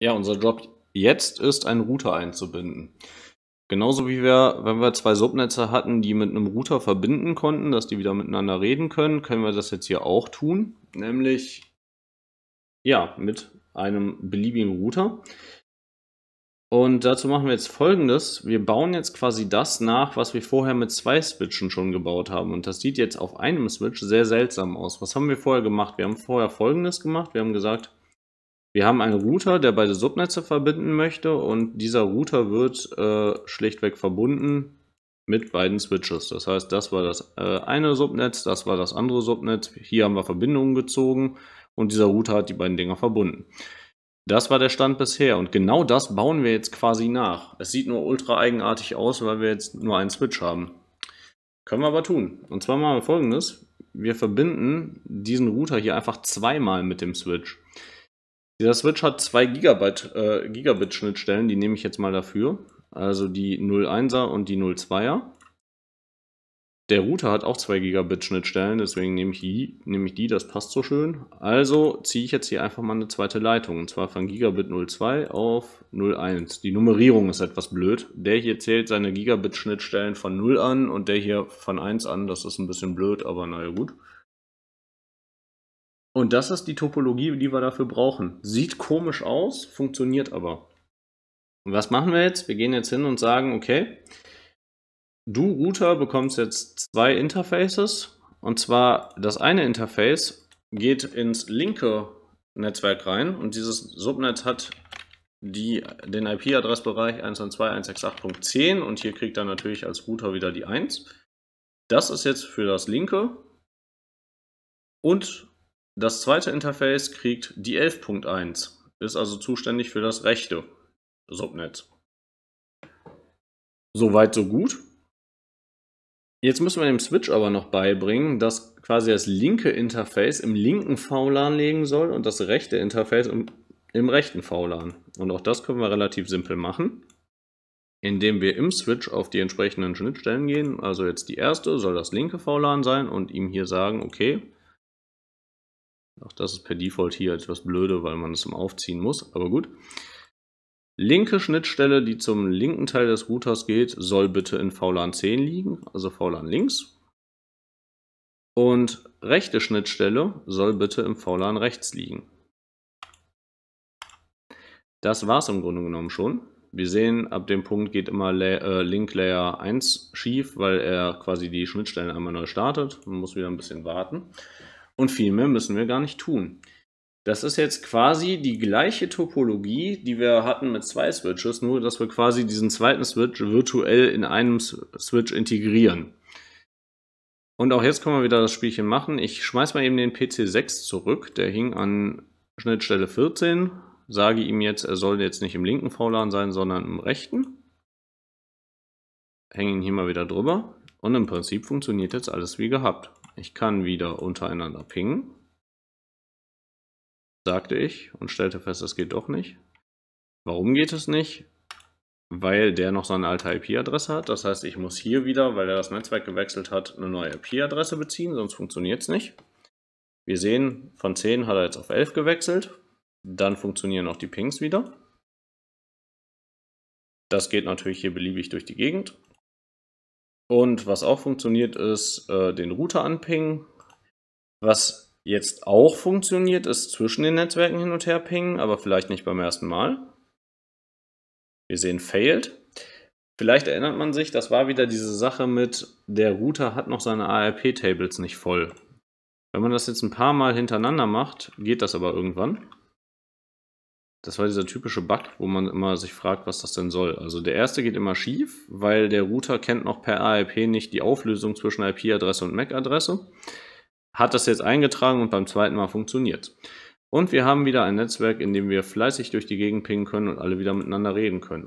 Ja, unser Job jetzt ist, einen Router einzubinden. Genauso wie wir, wenn wir zwei Subnetze hatten, die mit einem Router verbinden konnten, dass die wieder miteinander reden können, können wir das jetzt hier auch tun. Nämlich, ja, mit einem beliebigen Router. Und dazu machen wir jetzt folgendes. Wir bauen jetzt quasi das nach, was wir vorher mit zwei Switchen schon gebaut haben. Und das sieht jetzt auf einem Switch sehr seltsam aus. Was haben wir vorher gemacht? Wir haben vorher folgendes gemacht. Wir haben gesagt, wir haben einen Router, der beide Subnetze verbinden möchte und dieser Router wird äh, schlichtweg verbunden mit beiden Switches. Das heißt, das war das äh, eine Subnetz, das war das andere Subnetz. Hier haben wir Verbindungen gezogen und dieser Router hat die beiden Dinger verbunden. Das war der Stand bisher und genau das bauen wir jetzt quasi nach. Es sieht nur ultra eigenartig aus, weil wir jetzt nur einen Switch haben. Können wir aber tun. Und zwar machen wir folgendes. Wir verbinden diesen Router hier einfach zweimal mit dem Switch. Dieser Switch hat zwei Gigabyte, äh, Gigabit Schnittstellen, die nehme ich jetzt mal dafür. Also die 01er und die 02er. Der Router hat auch 2 Gigabit Schnittstellen, deswegen nehme ich, die, nehme ich die, das passt so schön. Also ziehe ich jetzt hier einfach mal eine zweite Leitung, und zwar von Gigabit 02 auf 01. Die Nummerierung ist etwas blöd. Der hier zählt seine Gigabit Schnittstellen von 0 an und der hier von 1 an, das ist ein bisschen blöd, aber naja gut. Und das ist die Topologie, die wir dafür brauchen. Sieht komisch aus, funktioniert aber. Und was machen wir jetzt? Wir gehen jetzt hin und sagen, okay, du Router bekommst jetzt zwei Interfaces. Und zwar das eine Interface geht ins linke Netzwerk rein und dieses Subnetz hat die, den IP-Adressbereich 112.168.10 und hier kriegt er natürlich als Router wieder die 1. Das ist jetzt für das linke und das zweite Interface kriegt die 11.1, ist also zuständig für das rechte Subnetz. Soweit, so gut. Jetzt müssen wir dem Switch aber noch beibringen, dass quasi das linke Interface im linken VLAN liegen soll und das rechte Interface im, im rechten VLAN. Und auch das können wir relativ simpel machen, indem wir im Switch auf die entsprechenden Schnittstellen gehen. Also jetzt die erste soll das linke VLAN sein und ihm hier sagen, okay, auch das ist per Default hier etwas blöde, weil man es zum Aufziehen muss, aber gut. Linke Schnittstelle, die zum linken Teil des Routers geht, soll bitte in VLAN 10 liegen, also VLAN links. Und rechte Schnittstelle soll bitte im VLAN rechts liegen. Das war's im Grunde genommen schon. Wir sehen, ab dem Punkt geht immer äh, Link Layer 1 schief, weil er quasi die Schnittstellen einmal neu startet. Man muss wieder ein bisschen warten. Und viel mehr müssen wir gar nicht tun. Das ist jetzt quasi die gleiche Topologie, die wir hatten mit zwei Switches, nur dass wir quasi diesen zweiten Switch virtuell in einem Switch integrieren. Und auch jetzt können wir wieder das Spielchen machen. Ich schmeiß mal eben den PC6 zurück, der hing an Schnittstelle 14, sage ihm jetzt, er soll jetzt nicht im linken VLAN sein, sondern im rechten. Hänge ihn hier mal wieder drüber und im Prinzip funktioniert jetzt alles wie gehabt. Ich kann wieder untereinander pingen, sagte ich und stellte fest, das geht doch nicht. Warum geht es nicht? Weil der noch seine alte IP-Adresse hat. Das heißt, ich muss hier wieder, weil er das Netzwerk gewechselt hat, eine neue IP-Adresse beziehen, sonst funktioniert es nicht. Wir sehen, von 10 hat er jetzt auf 11 gewechselt. Dann funktionieren auch die Pings wieder. Das geht natürlich hier beliebig durch die Gegend. Und was auch funktioniert, ist äh, den Router anpingen. Was jetzt auch funktioniert, ist zwischen den Netzwerken hin und her pingen, aber vielleicht nicht beim ersten Mal. Wir sehen failed. Vielleicht erinnert man sich, das war wieder diese Sache mit, der Router hat noch seine ARP-Tables nicht voll. Wenn man das jetzt ein paar Mal hintereinander macht, geht das aber irgendwann. Das war dieser typische Bug, wo man immer sich fragt, was das denn soll. Also der erste geht immer schief, weil der Router kennt noch per AIP nicht die Auflösung zwischen IP-Adresse und MAC-Adresse. Hat das jetzt eingetragen und beim zweiten Mal funktioniert. Und wir haben wieder ein Netzwerk, in dem wir fleißig durch die Gegend pingen können und alle wieder miteinander reden können.